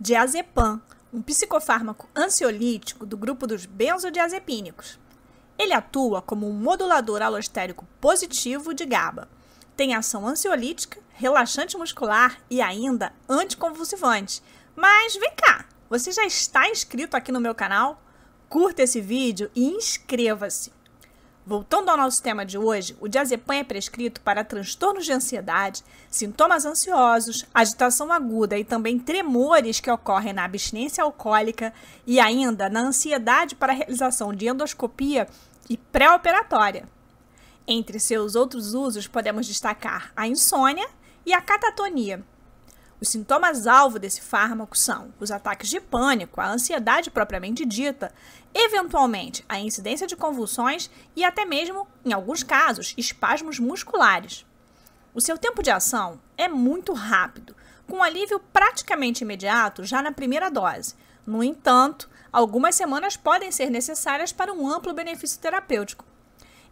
diazepam, um psicofármaco ansiolítico do grupo dos benzodiazepínicos. Ele atua como um modulador alostérico positivo de GABA. Tem ação ansiolítica, relaxante muscular e ainda anticonvulsivante. Mas vem cá, você já está inscrito aqui no meu canal? Curta esse vídeo e inscreva-se. Voltando ao nosso tema de hoje, o diazepam é prescrito para transtornos de ansiedade, sintomas ansiosos, agitação aguda e também tremores que ocorrem na abstinência alcoólica e ainda na ansiedade para a realização de endoscopia e pré-operatória. Entre seus outros usos, podemos destacar a insônia e a catatonia, os sintomas-alvo desse fármaco são os ataques de pânico, a ansiedade propriamente dita, eventualmente a incidência de convulsões e até mesmo, em alguns casos, espasmos musculares. O seu tempo de ação é muito rápido, com alívio praticamente imediato já na primeira dose. No entanto, algumas semanas podem ser necessárias para um amplo benefício terapêutico.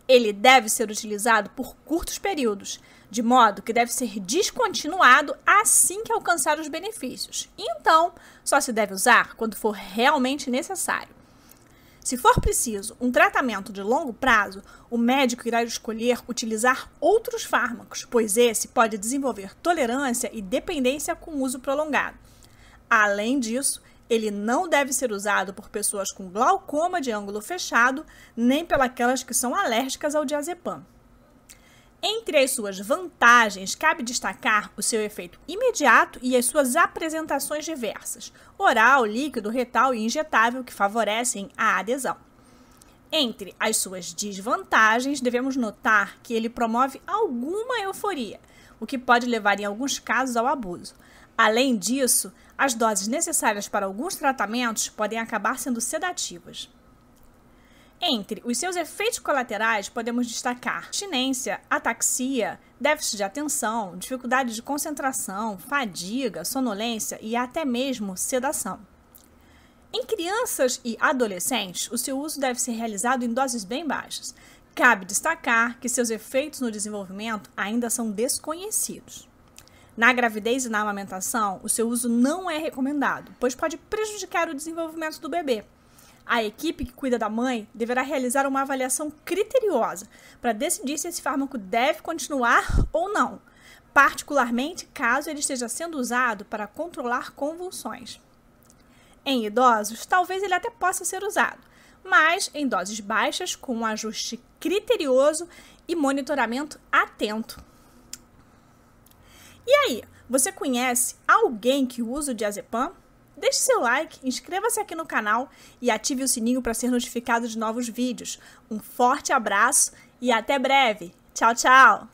Ele deve ser utilizado por curtos períodos, de modo que deve ser descontinuado assim que alcançar os benefícios. Então, só se deve usar quando for realmente necessário. Se for preciso um tratamento de longo prazo, o médico irá escolher utilizar outros fármacos, pois esse pode desenvolver tolerância e dependência com uso prolongado. Além disso, ele não deve ser usado por pessoas com glaucoma de ângulo fechado, nem pelas que são alérgicas ao diazepam. Entre as suas vantagens, cabe destacar o seu efeito imediato e as suas apresentações diversas, oral, líquido, retal e injetável, que favorecem a adesão. Entre as suas desvantagens, devemos notar que ele promove alguma euforia, o que pode levar, em alguns casos, ao abuso. Além disso, as doses necessárias para alguns tratamentos podem acabar sendo sedativas. Entre os seus efeitos colaterais, podemos destacar abstinência, ataxia, déficit de atenção, dificuldade de concentração, fadiga, sonolência e até mesmo sedação. Em crianças e adolescentes, o seu uso deve ser realizado em doses bem baixas. Cabe destacar que seus efeitos no desenvolvimento ainda são desconhecidos. Na gravidez e na amamentação, o seu uso não é recomendado, pois pode prejudicar o desenvolvimento do bebê. A equipe que cuida da mãe deverá realizar uma avaliação criteriosa para decidir se esse fármaco deve continuar ou não, particularmente caso ele esteja sendo usado para controlar convulsões. Em idosos, talvez ele até possa ser usado, mas em doses baixas, com um ajuste criterioso e monitoramento atento. E aí, você conhece alguém que usa o diazepam? Deixe seu like, inscreva-se aqui no canal e ative o sininho para ser notificado de novos vídeos. Um forte abraço e até breve! Tchau, tchau!